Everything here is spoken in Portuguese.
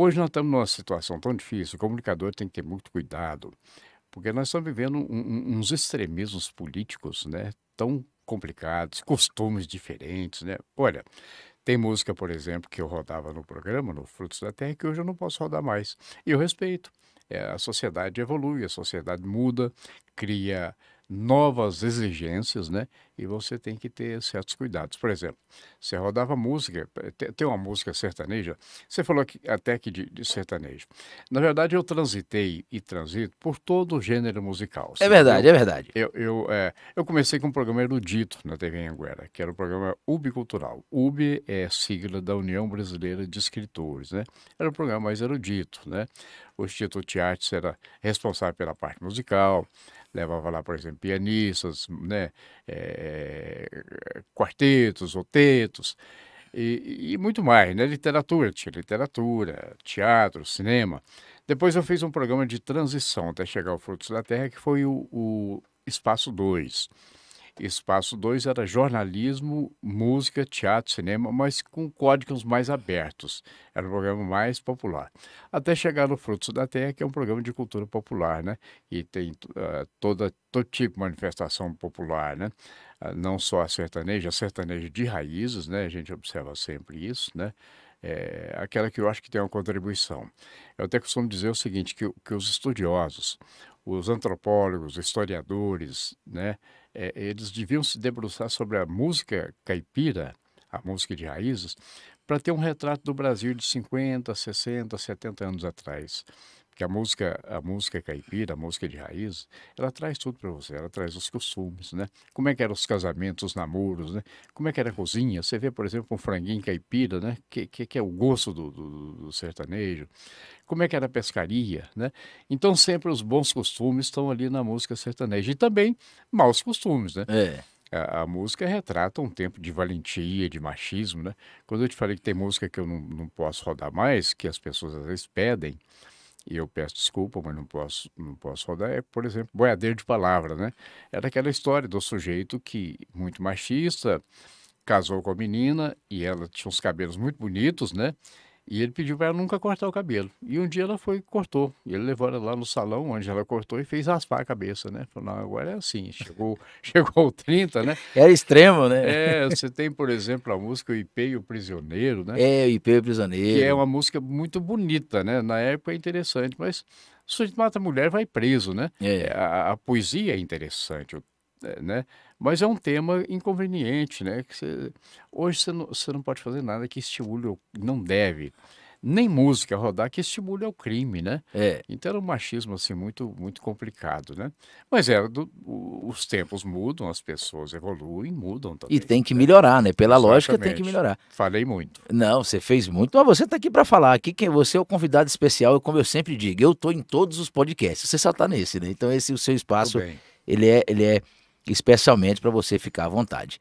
Hoje nós estamos numa situação tão difícil, o comunicador tem que ter muito cuidado, porque nós estamos vivendo um, um, uns extremismos políticos né, tão complicados, costumes diferentes. Né? Olha, tem música, por exemplo, que eu rodava no programa, no Frutos da Terra, que hoje eu não posso rodar mais. E eu respeito. É, a sociedade evolui, a sociedade muda, cria novas exigências, né? E você tem que ter certos cuidados. Por exemplo, você rodava música, tem uma música sertaneja, você falou que, até que de, de, sertanejo. Na verdade, eu transitei e transito por todo o gênero musical. É verdade, eu, é verdade. Eu, eu, é, eu comecei com um programa erudito na TV Anguera, que era o programa UB Cultural. UB é sigla da União Brasileira de Escritores, né? Era um programa mais erudito, né? O Instituto Artes era responsável pela parte musical, levava lá, por exemplo, pianistas, né, é, quartetos, otetos, e, e, muito mais, né? Literatura, tinha literatura, teatro, cinema. Depois eu fiz um programa de transição até chegar ao Frutos da Terra, que foi o, o Espaço 2. Espaço 2 era jornalismo, música, teatro, cinema, mas com códigos mais abertos. Era o programa mais popular. Até chegar no Frutos da Terra, que é um programa de cultura popular, né? E tem uh, toda, todo tipo de manifestação popular, né? Uh, não só a sertaneja, a sertaneja de raízes, né? A gente observa sempre isso, né? é, aquela que eu acho que tem uma contribuição. Eu até costumo dizer o seguinte, que, que os estudiosos, os antropólogos, historiadores, né, é, eles deviam se debruçar sobre a música caipira, a música de raízes, para ter um retrato do Brasil de 50, 60, 70 anos atrás que a música, a música caipira, a música de raiz, ela traz tudo para você, ela traz os costumes, né? Como é que eram os casamentos, os namoros, né? Como é que era a cozinha? Você vê, por exemplo, um franguinho caipira, né? Que, que, que é o gosto do, do, do, sertanejo. Como é que era a pescaria, né? Então sempre os bons costumes estão ali na música sertaneja e também maus costumes, né? É. A, a, música retrata um tempo de valentia, de machismo, né? Quando eu te falei que tem música que eu não, não posso rodar mais, que as pessoas às vezes pedem, e eu peço desculpa, mas não posso, não posso rodar, é, por exemplo, boiadeiro de palavra, né? Era aquela história do sujeito que, muito machista, casou com a menina e ela tinha uns cabelos muito bonitos, né? E ele pediu para ela nunca cortar o cabelo. E um dia ela foi e cortou. E ele levou ela lá no salão onde ela cortou e fez raspar a cabeça, né? Falou, não, agora é assim. Chegou, chegou ao 30, né? Era extremo, né? É, você tem, por exemplo, a música O Ipê e o Prisioneiro, né? É, o Ipê e o Prisioneiro. Que é uma música muito bonita, né? Na época é interessante, mas o sujeito mata a mulher vai preso, né? É. A, a poesia é interessante, é, né? Mas é um tema inconveniente, né? Que você, hoje você não, você não pode fazer nada que estimule, não deve nem música rodar que estimule o crime, né? É. Então era um machismo assim muito muito complicado, né? Mas era é, do, os tempos mudam, as pessoas evoluem, mudam também. E tem que né? melhorar, né? Pela Exatamente. lógica tem que melhorar. Falei muito. Não, você fez muito, mas você está aqui para falar. Aqui você é o convidado especial, como eu sempre digo, eu estou em todos os podcasts. Você só está nesse, né? Então esse o seu espaço, ele é ele é especialmente para você ficar à vontade.